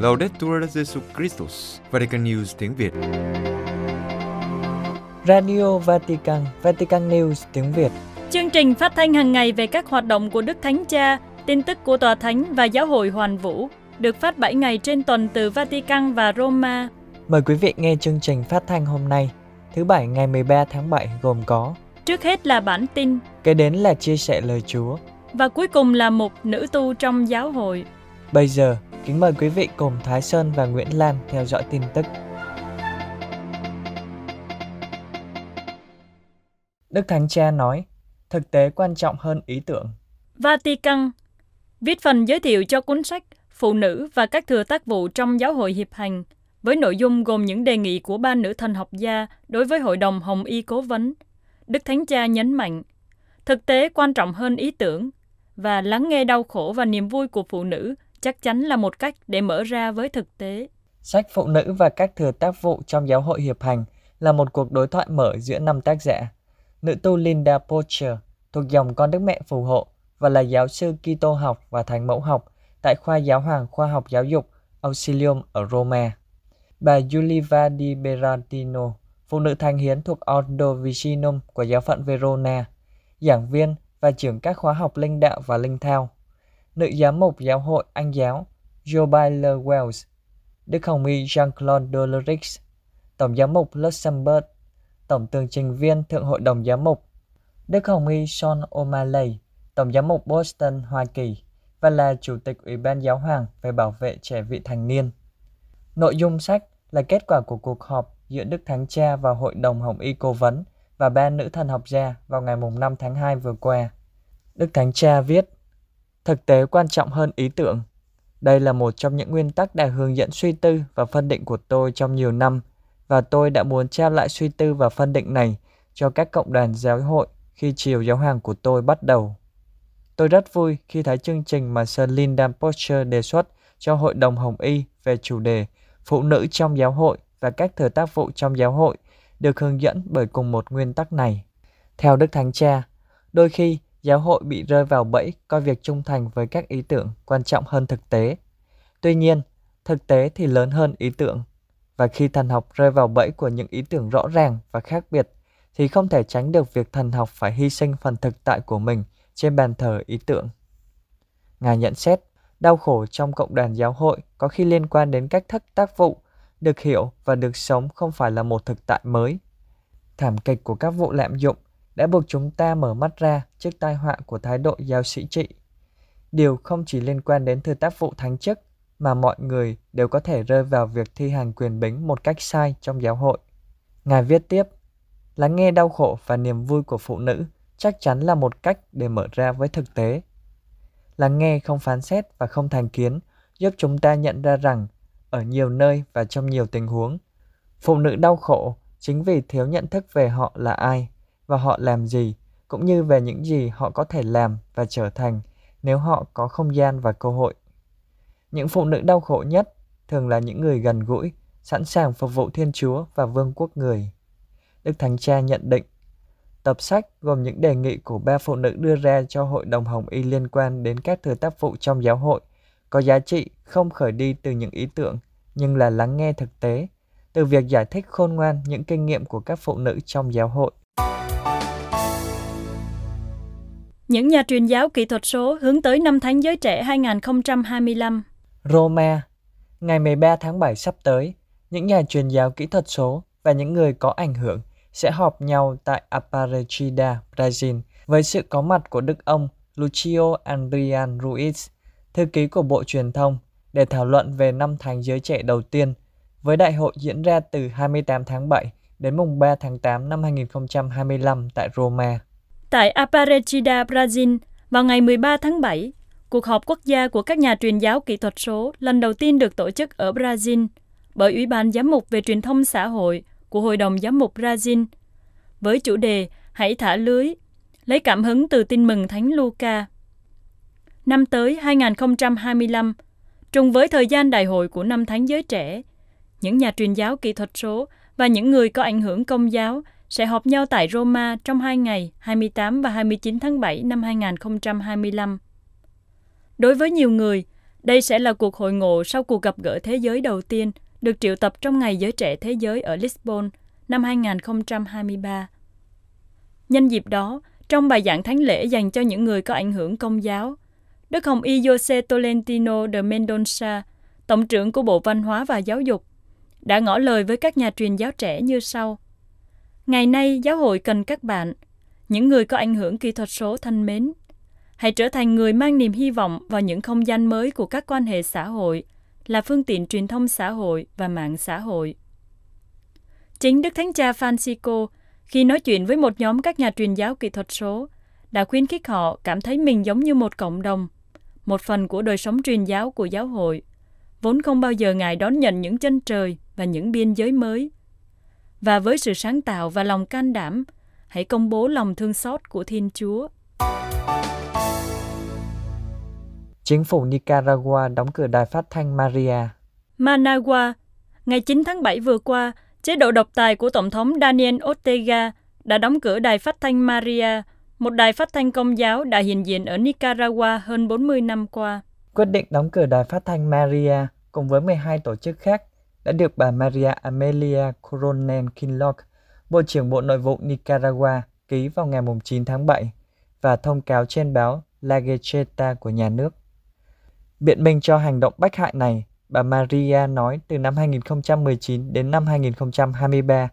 Laudetur Jesu Christus, Vatican News tiếng Việt. Radio Vatican, Vatican News tiếng Việt. Chương trình phát thanh hàng ngày về các hoạt động của Đức Thánh Cha, tin tức của Tòa Thánh và Giáo hội Hoàn Vũ được phát 7 ngày trên tuần từ Vatican và Roma. Mời quý vị nghe chương trình phát thanh hôm nay, thứ Bảy ngày 13 tháng 7 gồm có Trước hết là bản tin, kế đến là chia sẻ lời Chúa và cuối cùng là một nữ tu trong giáo hội. Bây giờ, kính mời quý vị cùng Thái Sơn và Nguyễn Lan theo dõi tin tức. Đức Thánh Cha nói, thực tế quan trọng hơn ý tưởng. Vatican viết phần giới thiệu cho cuốn sách Phụ nữ và các thừa tác vụ trong giáo hội hiệp hành với nội dung gồm những đề nghị của ba nữ thần học gia đối với Hội đồng Hồng Y Cố vấn Đức Thánh Cha nhấn mạnh, thực tế quan trọng hơn ý tưởng và lắng nghe đau khổ và niềm vui của phụ nữ chắc chắn là một cách để mở ra với thực tế. Sách Phụ nữ và các thừa tác vụ trong giáo hội hiệp hành là một cuộc đối thoại mở giữa năm tác giả. Nữ tu Linda Pocher thuộc dòng con Đức Mẹ phù hộ và là giáo sư Kitô học và Thánh mẫu học tại khoa giáo hoàng khoa học giáo dục Auxilium ở Roma. Bà Juliva Di Berardino phụ nữ thánh hiến thuộc Ordo Vicinum của giáo phận Verona, giảng viên và trưởng các khóa học linh đạo và linh thao, nữ giám mục giáo hội Anh giáo Jobaila Wells, Đức Hồng Y Jean-Claude Dolorix, Tổng giám mục Luxembourg, Tổng tường trình viên Thượng hội đồng giám mục, Đức Hồng Y Sean O'Malley, Tổng giám mục Boston, Hoa Kỳ và là Chủ tịch Ủy ban Giáo hoàng về bảo vệ trẻ vị thành niên. Nội dung sách là kết quả của cuộc họp giữa Đức Thánh Cha và Hội đồng Hồng Y Cố vấn và Ban Nữ Thần Học Gia vào ngày mùng 5 tháng 2 vừa qua. Đức Thánh Cha viết, Thực tế quan trọng hơn ý tưởng. Đây là một trong những nguyên tắc đã hướng dẫn suy tư và phân định của tôi trong nhiều năm và tôi đã muốn trao lại suy tư và phân định này cho các cộng đoàn giáo hội khi chiều giáo hoàng của tôi bắt đầu. Tôi rất vui khi thấy chương trình mà Sir Lindam Pocher đề xuất cho Hội đồng Hồng Y về chủ đề Phụ nữ trong giáo hội và các thờ tác vụ trong giáo hội được hướng dẫn bởi cùng một nguyên tắc này. Theo Đức Thánh Cha, đôi khi giáo hội bị rơi vào bẫy coi việc trung thành với các ý tưởng quan trọng hơn thực tế. Tuy nhiên, thực tế thì lớn hơn ý tưởng. Và khi thần học rơi vào bẫy của những ý tưởng rõ ràng và khác biệt, thì không thể tránh được việc thần học phải hy sinh phần thực tại của mình trên bàn thờ ý tưởng. Ngài nhận xét, đau khổ trong cộng đoàn giáo hội có khi liên quan đến cách thức tác vụ được hiểu và được sống không phải là một thực tại mới. Thảm kịch của các vụ lạm dụng đã buộc chúng ta mở mắt ra trước tai họa của thái độ giao sĩ trị. Điều không chỉ liên quan đến thư tác vụ thánh chức, mà mọi người đều có thể rơi vào việc thi hành quyền bính một cách sai trong giáo hội. Ngài viết tiếp, lắng nghe đau khổ và niềm vui của phụ nữ chắc chắn là một cách để mở ra với thực tế. Lắng nghe không phán xét và không thành kiến giúp chúng ta nhận ra rằng ở nhiều nơi và trong nhiều tình huống. Phụ nữ đau khổ chính vì thiếu nhận thức về họ là ai và họ làm gì, cũng như về những gì họ có thể làm và trở thành nếu họ có không gian và cơ hội. Những phụ nữ đau khổ nhất thường là những người gần gũi, sẵn sàng phục vụ Thiên Chúa và Vương quốc người. Đức Thánh Cha nhận định, tập sách gồm những đề nghị của ba phụ nữ đưa ra cho Hội đồng Hồng Y liên quan đến các thừa tác vụ trong giáo hội, có giá trị không khởi đi từ những ý tưởng nhưng là lắng nghe thực tế, từ việc giải thích khôn ngoan những kinh nghiệm của các phụ nữ trong giáo hội. Những nhà truyền giáo kỹ thuật số hướng tới năm tháng giới trẻ 2025. Roma, ngày 13 tháng 7 sắp tới, những nhà truyền giáo kỹ thuật số và những người có ảnh hưởng sẽ họp nhau tại Aparecida, Brazil với sự có mặt của đức ông Lucio Andrian Ruiz, thư ký của Bộ Truyền thông để thảo luận về năm tháng giới trẻ đầu tiên, với đại hội diễn ra từ 28 tháng 7 đến mùng 3 tháng 8 năm 2025 tại Roma. Tại Aparecida, Brazil, vào ngày 13 tháng 7, cuộc họp quốc gia của các nhà truyền giáo kỹ thuật số lần đầu tiên được tổ chức ở Brazil bởi Ủy ban Giám mục về truyền thông xã hội của Hội đồng Giám mục Brazil với chủ đề Hãy thả lưới, lấy cảm hứng từ tin mừng Thánh Luca. Năm tới 2025, Trùng với thời gian đại hội của năm tháng giới trẻ, những nhà truyền giáo kỹ thuật số và những người có ảnh hưởng công giáo sẽ họp nhau tại Roma trong hai ngày 28 và 29 tháng 7 năm 2025. Đối với nhiều người, đây sẽ là cuộc hội ngộ sau cuộc gặp gỡ thế giới đầu tiên được triệu tập trong Ngày Giới Trẻ Thế Giới ở Lisbon năm 2023. Nhân dịp đó, trong bài giảng thánh lễ dành cho những người có ảnh hưởng công giáo, Đức Hồng Y Jose Tolentino de Mendoza, Tổng trưởng của Bộ Văn hóa và Giáo dục, đã ngỏ lời với các nhà truyền giáo trẻ như sau. Ngày nay, giáo hội cần các bạn, những người có ảnh hưởng kỹ thuật số thanh mến. Hãy trở thành người mang niềm hy vọng vào những không gian mới của các quan hệ xã hội, là phương tiện truyền thông xã hội và mạng xã hội. Chính Đức Thánh Cha Francisco, khi nói chuyện với một nhóm các nhà truyền giáo kỹ thuật số, đã khuyến khích họ cảm thấy mình giống như một cộng đồng, một phần của đời sống truyền giáo của giáo hội, vốn không bao giờ ngại đón nhận những chân trời và những biên giới mới. Và với sự sáng tạo và lòng can đảm, hãy công bố lòng thương xót của Thiên Chúa. Chính phủ Nicaragua đóng cửa đài phát thanh Maria. Managua, ngày 9 tháng 7 vừa qua, chế độ độc tài của Tổng thống Daniel Ortega đã đóng cửa đài phát thanh Maria – một đài phát thanh công giáo đã hiện diện ở Nicaragua hơn 40 năm qua. Quyết định đóng cửa đài phát thanh Maria cùng với 12 tổ chức khác đã được bà Maria Amelia Coronel Kinlock, Bộ trưởng Bộ Nội vụ Nicaragua, ký vào ngày 9 tháng 7 và thông cáo trên báo La Gaceta của nhà nước. Biện minh cho hành động bách hại này, bà Maria nói từ năm 2019 đến năm 2023,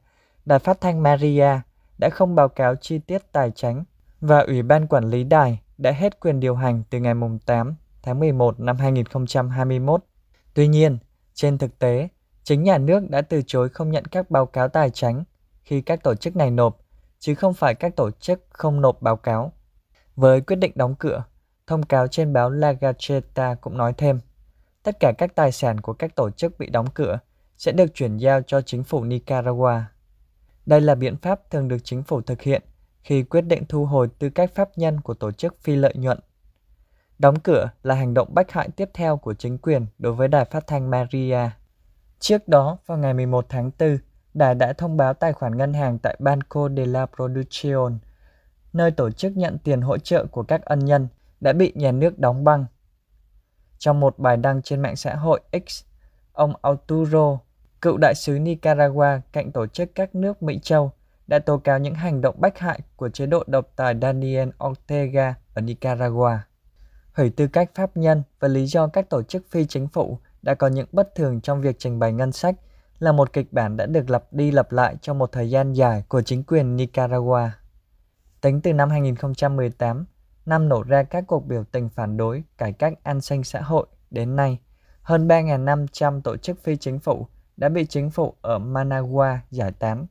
đài phát thanh Maria đã không báo cáo chi tiết tài chính và Ủy ban Quản lý Đài đã hết quyền điều hành từ ngày 8 tháng 11 năm 2021. Tuy nhiên, trên thực tế, chính nhà nước đã từ chối không nhận các báo cáo tài chính khi các tổ chức này nộp, chứ không phải các tổ chức không nộp báo cáo. Với quyết định đóng cửa, thông cáo trên báo La Gazzetta cũng nói thêm, tất cả các tài sản của các tổ chức bị đóng cửa sẽ được chuyển giao cho chính phủ Nicaragua. Đây là biện pháp thường được chính phủ thực hiện khi quyết định thu hồi tư cách pháp nhân của tổ chức phi lợi nhuận. Đóng cửa là hành động bách hại tiếp theo của chính quyền đối với đài phát thanh Maria. Trước đó, vào ngày 11 tháng 4, đài đã thông báo tài khoản ngân hàng tại Banco de la Producción, nơi tổ chức nhận tiền hỗ trợ của các ân nhân, đã bị nhà nước đóng băng. Trong một bài đăng trên mạng xã hội X, ông Arturo, cựu đại sứ Nicaragua cạnh tổ chức các nước Mỹ Châu, đã tố cáo những hành động bách hại của chế độ độc tài Daniel Ortega ở Nicaragua. Hủy tư cách pháp nhân và lý do các tổ chức phi chính phủ đã có những bất thường trong việc trình bày ngân sách là một kịch bản đã được lặp đi lặp lại trong một thời gian dài của chính quyền Nicaragua. Tính từ năm 2018, năm nổ ra các cuộc biểu tình phản đối cải cách an sinh xã hội đến nay, hơn 3.500 tổ chức phi chính phủ đã bị chính phủ ở Managua giải tán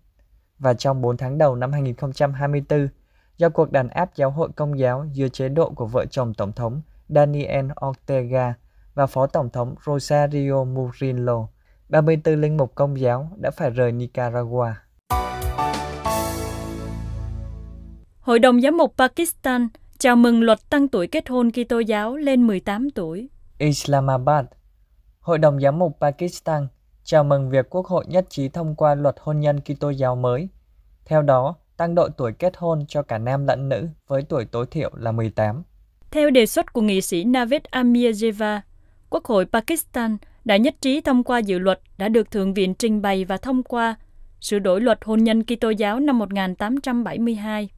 và trong 4 tháng đầu năm 2024 do cuộc đàn áp giáo hội công giáo dưới chế độ của vợ chồng Tổng thống Daniel Ortega và Phó Tổng thống Rosario Murillo. 34 linh mục công giáo đã phải rời Nicaragua. Hội đồng giám mục Pakistan chào mừng luật tăng tuổi kết hôn Kitô giáo lên 18 tuổi. Islamabad Hội đồng giám mục Pakistan chào mừng việc Quốc hội nhất trí thông qua luật hôn nhân Kitô giáo mới. Theo đó, tăng độ tuổi kết hôn cho cả nam lẫn nữ với tuổi tối thiểu là 18. Theo đề xuất của nghị sĩ Navid Amirjeva, Quốc hội Pakistan đã nhất trí thông qua dự luật đã được Thượng viện trình bày và thông qua sửa đổi luật hôn nhân Kitô giáo năm 1872.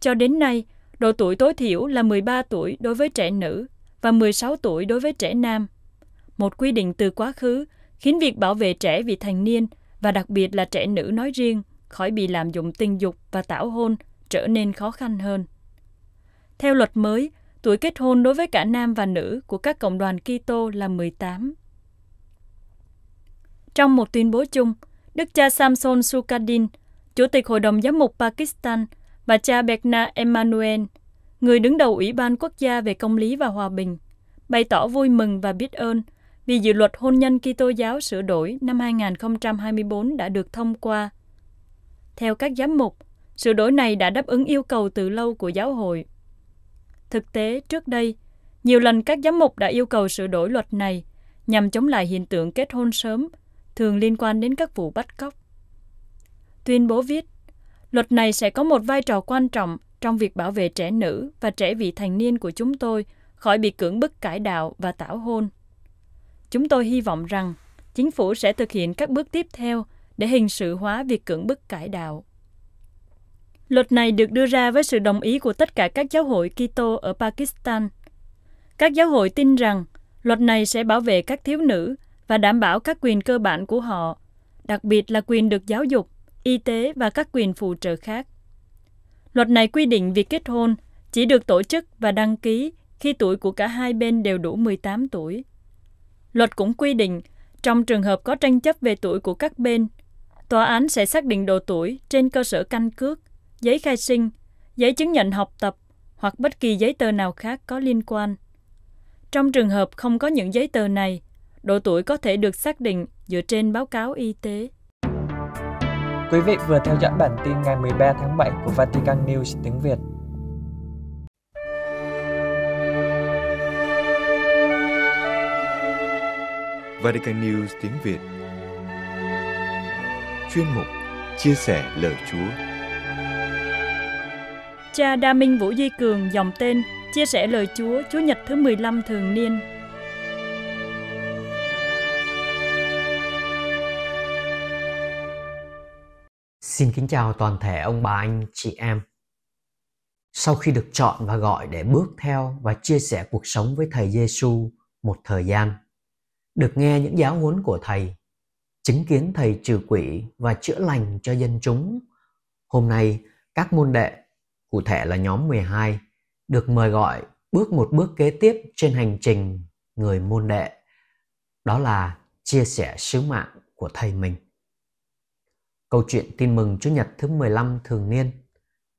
Cho đến nay, độ tuổi tối thiểu là 13 tuổi đối với trẻ nữ và 16 tuổi đối với trẻ nam. Một quy định từ quá khứ khiến việc bảo vệ trẻ vị thành niên và đặc biệt là trẻ nữ nói riêng khỏi bị lạm dụng tình dục và tảo hôn trở nên khó khăn hơn. Theo luật mới, tuổi kết hôn đối với cả nam và nữ của các cộng đoàn Kitô là 18. Trong một tuyên bố chung, Đức cha Samson Sukadin, Chủ tịch Hội đồng Giám mục Pakistan và cha Begna Emmanuel, người đứng đầu Ủy ban Quốc gia về Công lý và Hòa bình, bày tỏ vui mừng và biết ơn vì dự luật hôn nhân Kitô giáo sửa đổi năm 2024 đã được thông qua. Theo các giám mục, sửa đổi này đã đáp ứng yêu cầu từ lâu của giáo hội. Thực tế, trước đây, nhiều lần các giám mục đã yêu cầu sửa đổi luật này nhằm chống lại hiện tượng kết hôn sớm, thường liên quan đến các vụ bắt cóc. Tuyên bố viết, luật này sẽ có một vai trò quan trọng trong việc bảo vệ trẻ nữ và trẻ vị thành niên của chúng tôi khỏi bị cưỡng bức cải đạo và tảo hôn. Chúng tôi hy vọng rằng chính phủ sẽ thực hiện các bước tiếp theo để hình sự hóa việc cưỡng bức cải đạo. Luật này được đưa ra với sự đồng ý của tất cả các giáo hội Kitô ở Pakistan. Các giáo hội tin rằng luật này sẽ bảo vệ các thiếu nữ và đảm bảo các quyền cơ bản của họ, đặc biệt là quyền được giáo dục, y tế và các quyền phụ trợ khác. Luật này quy định việc kết hôn chỉ được tổ chức và đăng ký khi tuổi của cả hai bên đều đủ 18 tuổi. Luật cũng quy định, trong trường hợp có tranh chấp về tuổi của các bên, tòa án sẽ xác định độ tuổi trên cơ sở căn cước, giấy khai sinh, giấy chứng nhận học tập hoặc bất kỳ giấy tờ nào khác có liên quan. Trong trường hợp không có những giấy tờ này, độ tuổi có thể được xác định dựa trên báo cáo y tế. Quý vị vừa theo dõi bản tin ngày 13 tháng 7 của Vatican News tiếng Việt. Vatican News tiếng Việt Chuyên mục Chia sẻ lời Chúa Cha Đa Minh Vũ Duy Cường dòng tên Chia sẻ lời Chúa Chúa Nhật thứ 15 thường niên Xin kính chào toàn thể ông bà anh, chị em sau khi được chọn và gọi để bước theo và chia sẻ cuộc sống với thầy Giêsu một thời gian, được nghe những giáo huấn của thầy, chứng kiến thầy trừ quỷ và chữa lành cho dân chúng. Hôm nay, các môn đệ, cụ thể là nhóm 12, được mời gọi bước một bước kế tiếp trên hành trình người môn đệ, đó là chia sẻ sứ mạng của thầy mình. Câu chuyện tin mừng chủ Nhật thứ 15 thường niên,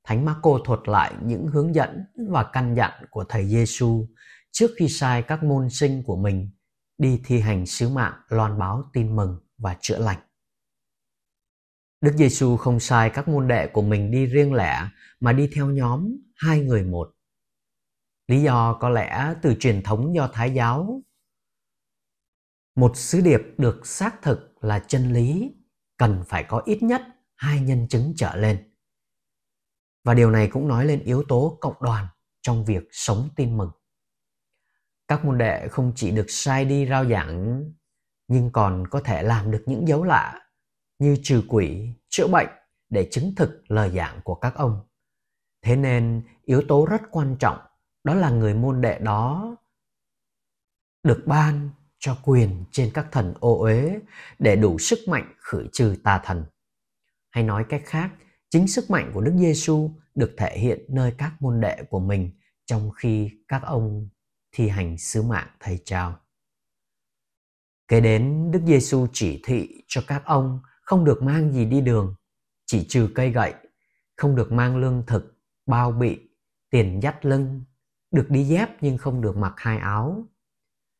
Thánh Marco thuật lại những hướng dẫn và căn dặn của thầy Giêsu trước khi sai các môn sinh của mình đi thi hành sứ mạng loan báo tin mừng và chữa lành. Đức Giêsu không sai các môn đệ của mình đi riêng lẻ mà đi theo nhóm hai người một. Lý do có lẽ từ truyền thống do Thái giáo. Một sứ điệp được xác thực là chân lý cần phải có ít nhất hai nhân chứng trở lên. Và điều này cũng nói lên yếu tố cộng đoàn trong việc sống tin mừng các môn đệ không chỉ được sai đi rao giảng nhưng còn có thể làm được những dấu lạ như trừ quỷ chữa bệnh để chứng thực lời giảng của các ông thế nên yếu tố rất quan trọng đó là người môn đệ đó được ban cho quyền trên các thần ô uế để đủ sức mạnh khử trừ tà thần hay nói cách khác chính sức mạnh của đức giêsu được thể hiện nơi các môn đệ của mình trong khi các ông thi hành sứ mạng thầy trao. Kế đến, Đức Giêsu chỉ thị cho các ông không được mang gì đi đường, chỉ trừ cây gậy, không được mang lương thực, bao bị, tiền dắt lưng, được đi dép nhưng không được mặc hai áo.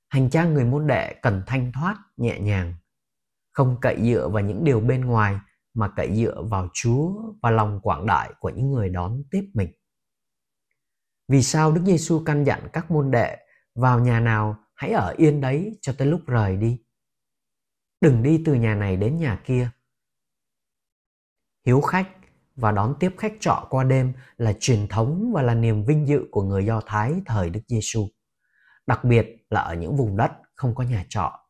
Hành trang người môn đệ cần thanh thoát, nhẹ nhàng, không cậy dựa vào những điều bên ngoài mà cậy dựa vào Chúa và lòng quảng đại của những người đón tiếp mình. Vì sao Đức Giêsu căn dặn các môn đệ vào nhà nào hãy ở yên đấy cho tới lúc rời đi đừng đi từ nhà này đến nhà kia hiếu khách và đón tiếp khách trọ qua đêm là truyền thống và là niềm vinh dự của người do thái thời đức giêsu đặc biệt là ở những vùng đất không có nhà trọ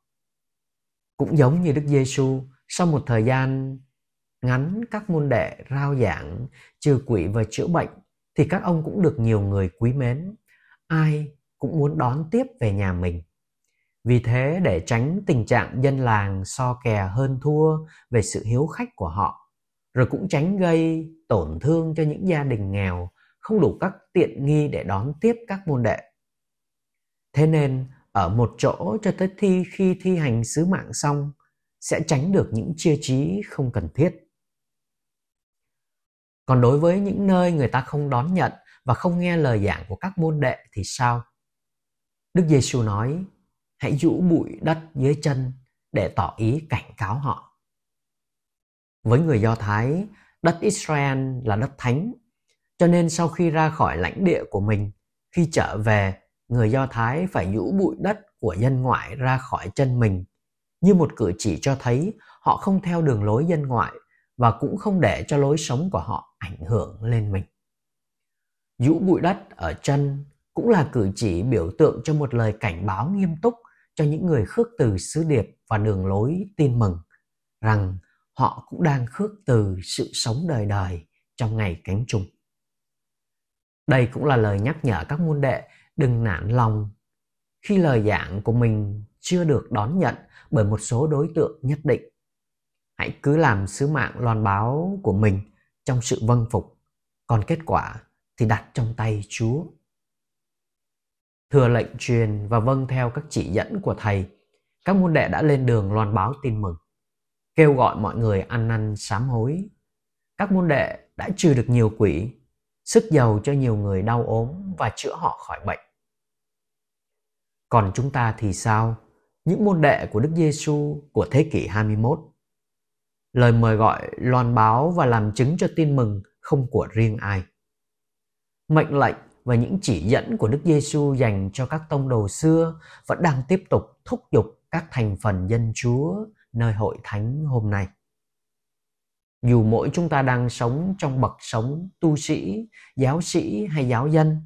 cũng giống như đức giêsu sau một thời gian ngắn các môn đệ rao giảng trừ quỷ và chữa bệnh thì các ông cũng được nhiều người quý mến ai cũng muốn đón tiếp về nhà mình. Vì thế để tránh tình trạng dân làng so kè hơn thua về sự hiếu khách của họ, rồi cũng tránh gây tổn thương cho những gia đình nghèo không đủ các tiện nghi để đón tiếp các môn đệ. Thế nên, ở một chỗ cho tới thi khi thi hành sứ mạng xong, sẽ tránh được những chia trí không cần thiết. Còn đối với những nơi người ta không đón nhận và không nghe lời giảng của các môn đệ thì sao? Đức Giêsu nói, hãy vũ bụi đất dưới chân để tỏ ý cảnh cáo họ. Với người Do Thái, đất Israel là đất thánh, cho nên sau khi ra khỏi lãnh địa của mình, khi trở về, người Do Thái phải vũ bụi đất của dân ngoại ra khỏi chân mình, như một cử chỉ cho thấy họ không theo đường lối dân ngoại và cũng không để cho lối sống của họ ảnh hưởng lên mình. Vũ bụi đất ở chân cũng là cử chỉ biểu tượng cho một lời cảnh báo nghiêm túc cho những người khước từ sứ điệp và đường lối tin mừng rằng họ cũng đang khước từ sự sống đời đời trong ngày cánh trùng. Đây cũng là lời nhắc nhở các môn đệ đừng nản lòng khi lời giảng của mình chưa được đón nhận bởi một số đối tượng nhất định. Hãy cứ làm sứ mạng loan báo của mình trong sự vâng phục, còn kết quả thì đặt trong tay Chúa thừa lệnh truyền và vâng theo các chỉ dẫn của thầy, các môn đệ đã lên đường loan báo tin mừng, kêu gọi mọi người ăn năn sám hối. Các môn đệ đã trừ được nhiều quỷ, sức giàu cho nhiều người đau ốm và chữa họ khỏi bệnh. Còn chúng ta thì sao? Những môn đệ của Đức Giêsu của thế kỷ 21. Lời mời gọi loan báo và làm chứng cho tin mừng không của riêng ai. Mệnh lệnh và những chỉ dẫn của Đức Giêsu dành cho các tông đồ xưa vẫn đang tiếp tục thúc giục các thành phần dân Chúa nơi hội thánh hôm nay. Dù mỗi chúng ta đang sống trong bậc sống tu sĩ, giáo sĩ hay giáo dân,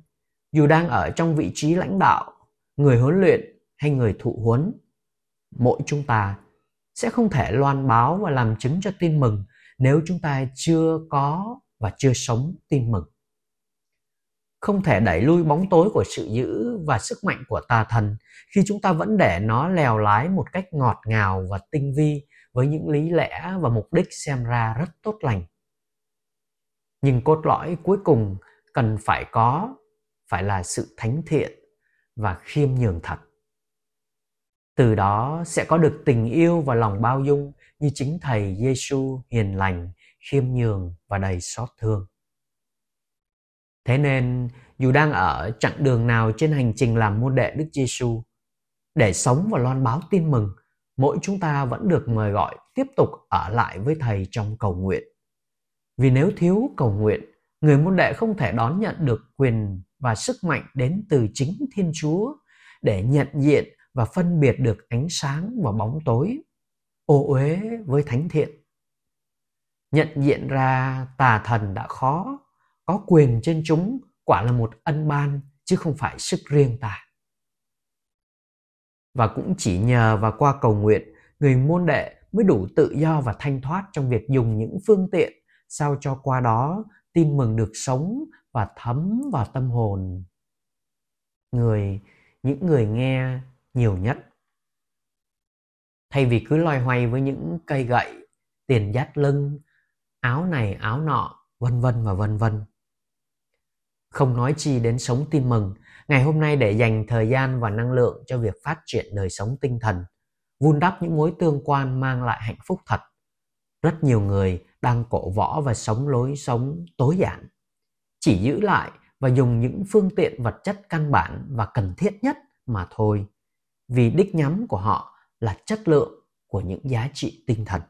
dù đang ở trong vị trí lãnh đạo, người huấn luyện hay người thụ huấn, mỗi chúng ta sẽ không thể loan báo và làm chứng cho tin mừng nếu chúng ta chưa có và chưa sống tin mừng không thể đẩy lui bóng tối của sự dữ và sức mạnh của tà thần khi chúng ta vẫn để nó lèo lái một cách ngọt ngào và tinh vi với những lý lẽ và mục đích xem ra rất tốt lành nhưng cốt lõi cuối cùng cần phải có phải là sự thánh thiện và khiêm nhường thật từ đó sẽ có được tình yêu và lòng bao dung như chính thầy Giêsu hiền lành, khiêm nhường và đầy xót thương. Thế nên, dù đang ở chặng đường nào trên hành trình làm môn đệ Đức Giêsu, để sống và loan báo tin mừng, mỗi chúng ta vẫn được mời gọi tiếp tục ở lại với thầy trong cầu nguyện. Vì nếu thiếu cầu nguyện, người môn đệ không thể đón nhận được quyền và sức mạnh đến từ chính Thiên Chúa để nhận diện và phân biệt được ánh sáng và bóng tối, ô uế với thánh thiện. Nhận diện ra tà thần đã khó có quyền trên chúng quả là một ân ban chứ không phải sức riêng ta. Và cũng chỉ nhờ và qua cầu nguyện, người môn đệ mới đủ tự do và thanh thoát trong việc dùng những phương tiện sao cho qua đó tin mừng được sống và thấm vào tâm hồn người những người nghe nhiều nhất thay vì cứ loay hoay với những cây gậy tiền dắt lưng áo này áo nọ vân vân và vân vân không nói chi đến sống tin mừng, ngày hôm nay để dành thời gian và năng lượng cho việc phát triển đời sống tinh thần, vun đắp những mối tương quan mang lại hạnh phúc thật. Rất nhiều người đang cổ võ và sống lối sống tối giản, chỉ giữ lại và dùng những phương tiện vật chất căn bản và cần thiết nhất mà thôi, vì đích nhắm của họ là chất lượng của những giá trị tinh thần.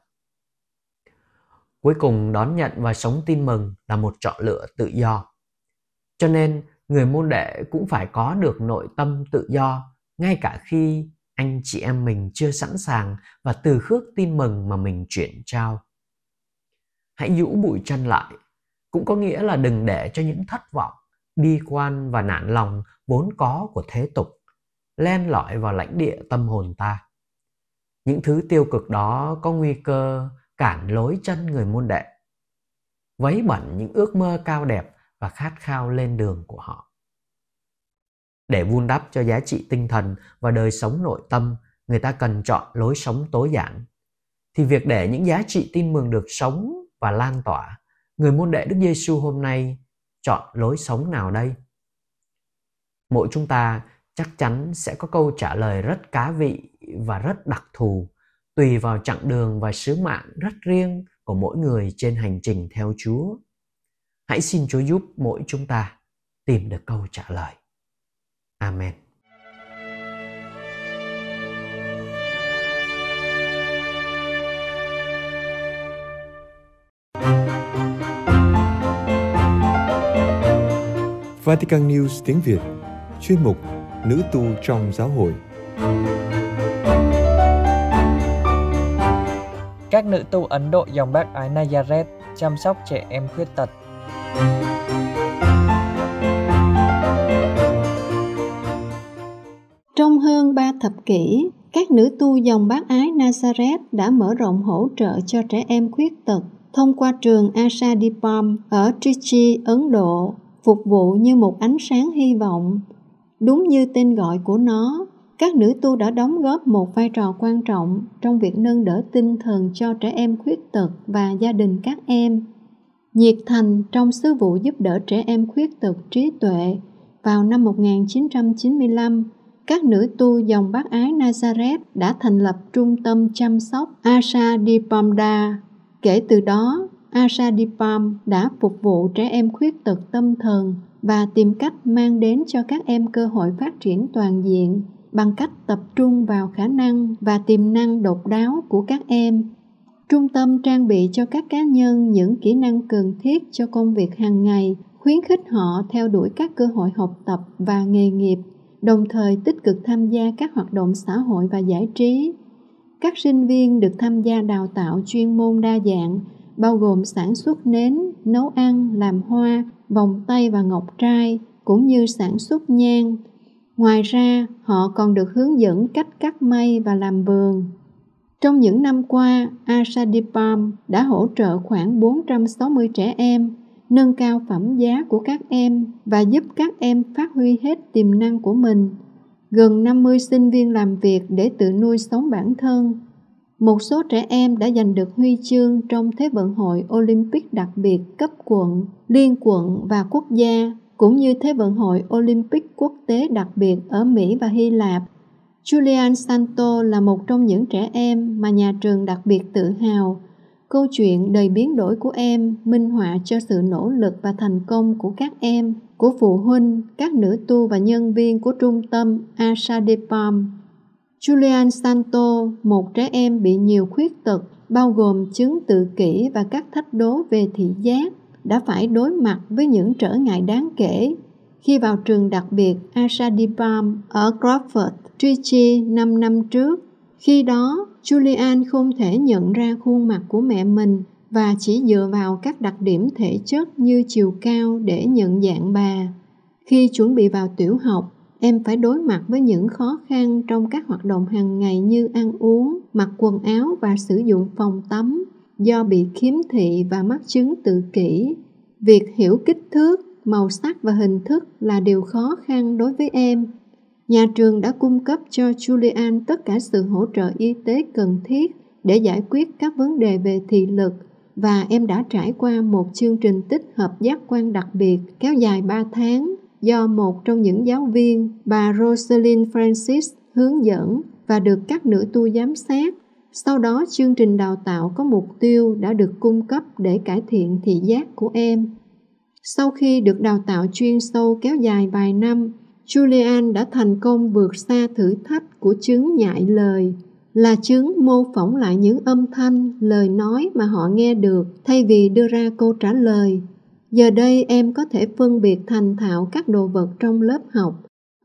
Cuối cùng đón nhận và sống tin mừng là một chọn lựa tự do cho nên người môn đệ cũng phải có được nội tâm tự do ngay cả khi anh chị em mình chưa sẵn sàng và từ khước tin mừng mà mình chuyển trao hãy nhũ bụi chân lại cũng có nghĩa là đừng để cho những thất vọng bi quan và nản lòng vốn có của thế tục len lỏi vào lãnh địa tâm hồn ta những thứ tiêu cực đó có nguy cơ cản lối chân người môn đệ vấy bẩn những ước mơ cao đẹp và khát khao lên đường của họ để vun đắp cho giá trị tinh thần và đời sống nội tâm người ta cần chọn lối sống tối giản thì việc để những giá trị tin mừng được sống và lan tỏa người môn đệ đức giêsu hôm nay chọn lối sống nào đây mỗi chúng ta chắc chắn sẽ có câu trả lời rất cá vị và rất đặc thù tùy vào chặng đường và sứ mạng rất riêng của mỗi người trên hành trình theo chúa Hãy xin Chúa giúp mỗi chúng ta tìm được câu trả lời. Amen. Vatican News tiếng Việt, chuyên mục Nữ tu trong giáo hội. Các nữ tu Ấn Độ dòng bác ái Nazareth chăm sóc trẻ em khuyết tật trong hơn ba thập kỷ, các nữ tu dòng bác ái Nazareth đã mở rộng hỗ trợ cho trẻ em khuyết tật thông qua trường Asha Dipam ở Trichy, Ấn Độ, phục vụ như một ánh sáng hy vọng. Đúng như tên gọi của nó, các nữ tu đã đóng góp một vai trò quan trọng trong việc nâng đỡ tinh thần cho trẻ em khuyết tật và gia đình các em nhiệt thành trong sứ vụ giúp đỡ trẻ em khuyết tật trí tuệ. Vào năm 1995, các nữ tu dòng bác ái Nazareth đã thành lập trung tâm chăm sóc Asha Dipamda. Kể từ đó, Asha Dipam đã phục vụ trẻ em khuyết tật tâm thần và tìm cách mang đến cho các em cơ hội phát triển toàn diện bằng cách tập trung vào khả năng và tiềm năng độc đáo của các em trung tâm trang bị cho các cá nhân những kỹ năng cần thiết cho công việc hàng ngày khuyến khích họ theo đuổi các cơ hội học tập và nghề nghiệp đồng thời tích cực tham gia các hoạt động xã hội và giải trí các sinh viên được tham gia đào tạo chuyên môn đa dạng bao gồm sản xuất nến nấu ăn làm hoa vòng tay và ngọc trai cũng như sản xuất nhang ngoài ra họ còn được hướng dẫn cách cắt may và làm vườn trong những năm qua, Asadipam đã hỗ trợ khoảng 460 trẻ em, nâng cao phẩm giá của các em và giúp các em phát huy hết tiềm năng của mình. Gần 50 sinh viên làm việc để tự nuôi sống bản thân. Một số trẻ em đã giành được huy chương trong Thế vận hội Olympic đặc biệt cấp quận, liên quận và quốc gia, cũng như Thế vận hội Olympic quốc tế đặc biệt ở Mỹ và Hy Lạp Julian Santo là một trong những trẻ em mà nhà trường đặc biệt tự hào. Câu chuyện đời biến đổi của em minh họa cho sự nỗ lực và thành công của các em, của phụ huynh, các nữ tu và nhân viên của trung tâm Asha de Palm. Julian Santo, một trẻ em bị nhiều khuyết tật, bao gồm chứng tự kỷ và các thách đố về thị giác, đã phải đối mặt với những trở ngại đáng kể khi vào trường đặc biệt Asha Dipam ở Crawford Trichi 5 năm trước. Khi đó, Julian không thể nhận ra khuôn mặt của mẹ mình và chỉ dựa vào các đặc điểm thể chất như chiều cao để nhận dạng bà. Khi chuẩn bị vào tiểu học, em phải đối mặt với những khó khăn trong các hoạt động hàng ngày như ăn uống, mặc quần áo và sử dụng phòng tắm do bị khiếm thị và mắc chứng tự kỷ. Việc hiểu kích thước, màu sắc và hình thức là điều khó khăn đối với em nhà trường đã cung cấp cho Julian tất cả sự hỗ trợ y tế cần thiết để giải quyết các vấn đề về thị lực và em đã trải qua một chương trình tích hợp giác quan đặc biệt kéo dài 3 tháng do một trong những giáo viên, bà Rosalind Francis, hướng dẫn và được các nữ tu giám sát. Sau đó, chương trình đào tạo có mục tiêu đã được cung cấp để cải thiện thị giác của em. Sau khi được đào tạo chuyên sâu kéo dài vài năm, Julian đã thành công vượt xa thử thách của chứng nhại lời là chứng mô phỏng lại những âm thanh, lời nói mà họ nghe được thay vì đưa ra câu trả lời. Giờ đây em có thể phân biệt thành thạo các đồ vật trong lớp học,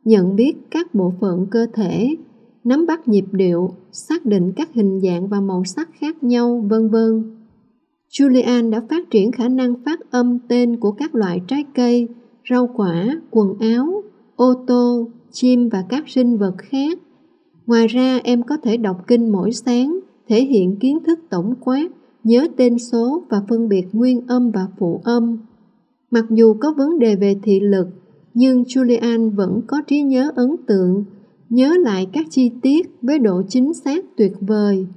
nhận biết các bộ phận cơ thể, nắm bắt nhịp điệu, xác định các hình dạng và màu sắc khác nhau, vân vân. Julian đã phát triển khả năng phát âm tên của các loại trái cây, rau quả, quần áo, ô tô, chim và các sinh vật khác. Ngoài ra, em có thể đọc kinh mỗi sáng, thể hiện kiến thức tổng quát, nhớ tên số và phân biệt nguyên âm và phụ âm. Mặc dù có vấn đề về thị lực, nhưng Julian vẫn có trí nhớ ấn tượng, nhớ lại các chi tiết với độ chính xác tuyệt vời.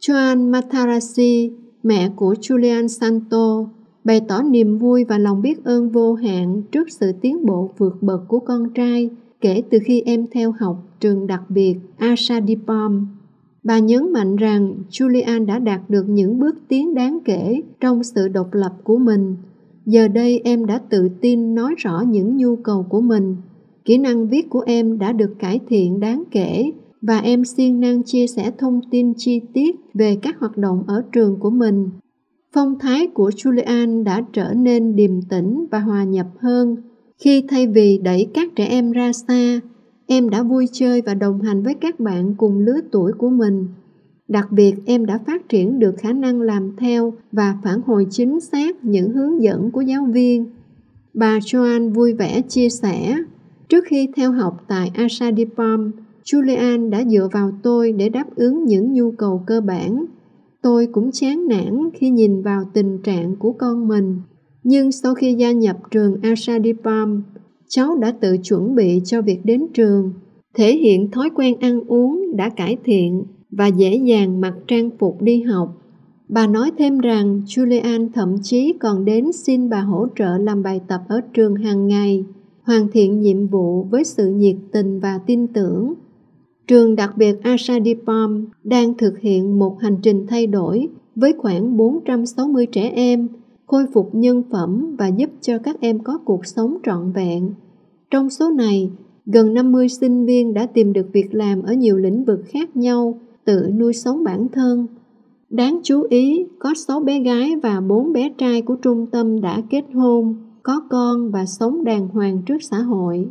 Joan Matarasi, mẹ của Julian Santo, bày tỏ niềm vui và lòng biết ơn vô hạn trước sự tiến bộ vượt bậc của con trai kể từ khi em theo học trường đặc biệt Asadipom Bà nhấn mạnh rằng Julian đã đạt được những bước tiến đáng kể trong sự độc lập của mình. Giờ đây em đã tự tin nói rõ những nhu cầu của mình. Kỹ năng viết của em đã được cải thiện đáng kể và em siêng năng chia sẻ thông tin chi tiết về các hoạt động ở trường của mình phong thái của Julian đã trở nên điềm tĩnh và hòa nhập hơn. Khi thay vì đẩy các trẻ em ra xa, em đã vui chơi và đồng hành với các bạn cùng lứa tuổi của mình. Đặc biệt, em đã phát triển được khả năng làm theo và phản hồi chính xác những hướng dẫn của giáo viên. Bà Joan vui vẻ chia sẻ, trước khi theo học tại Asha Dipam, Julian đã dựa vào tôi để đáp ứng những nhu cầu cơ bản tôi cũng chán nản khi nhìn vào tình trạng của con mình nhưng sau khi gia nhập trường asadipam cháu đã tự chuẩn bị cho việc đến trường thể hiện thói quen ăn uống đã cải thiện và dễ dàng mặc trang phục đi học Bà nói thêm rằng Julian thậm chí còn đến xin bà hỗ trợ làm bài tập ở trường hàng ngày, hoàn thiện nhiệm vụ với sự nhiệt tình và tin tưởng. Trường đặc biệt Asadipam đang thực hiện một hành trình thay đổi với khoảng 460 trẻ em, khôi phục nhân phẩm và giúp cho các em có cuộc sống trọn vẹn. Trong số này, gần 50 sinh viên đã tìm được việc làm ở nhiều lĩnh vực khác nhau, tự nuôi sống bản thân. Đáng chú ý, có 6 bé gái và 4 bé trai của trung tâm đã kết hôn, có con và sống đàng hoàng trước xã hội.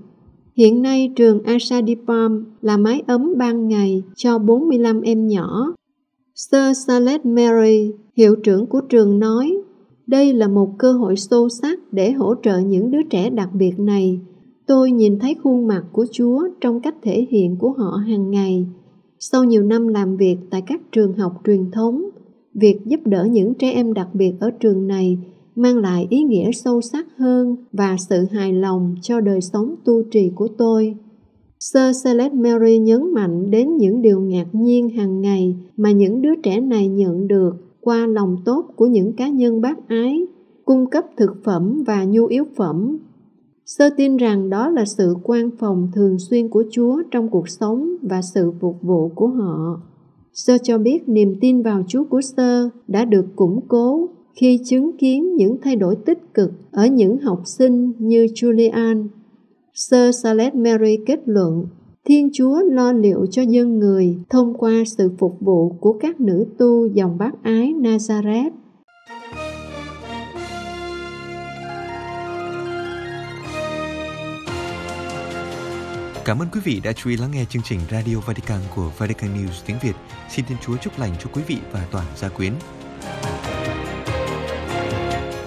Hiện nay trường Asadipam là mái ấm ban ngày cho 45 em nhỏ. Sir Salet Mary, hiệu trưởng của trường nói, đây là một cơ hội sâu sắc để hỗ trợ những đứa trẻ đặc biệt này. Tôi nhìn thấy khuôn mặt của Chúa trong cách thể hiện của họ hàng ngày. Sau nhiều năm làm việc tại các trường học truyền thống, việc giúp đỡ những trẻ em đặc biệt ở trường này mang lại ý nghĩa sâu sắc hơn và sự hài lòng cho đời sống tu trì của tôi. Sơ Celeste Mary nhấn mạnh đến những điều ngạc nhiên hàng ngày mà những đứa trẻ này nhận được qua lòng tốt của những cá nhân bác ái, cung cấp thực phẩm và nhu yếu phẩm. Sơ tin rằng đó là sự quan phòng thường xuyên của Chúa trong cuộc sống và sự phục vụ của họ. Sơ cho biết niềm tin vào Chúa của Sơ đã được củng cố khi chứng kiến những thay đổi tích cực ở những học sinh như Julian. Sir Salet Mary kết luận, Thiên Chúa lo liệu cho dân người thông qua sự phục vụ của các nữ tu dòng bác ái Nazareth. Cảm ơn quý vị đã chú ý lắng nghe chương trình Radio Vatican của Vatican News tiếng Việt. Xin Thiên Chúa chúc lành cho quý vị và toàn gia quyến.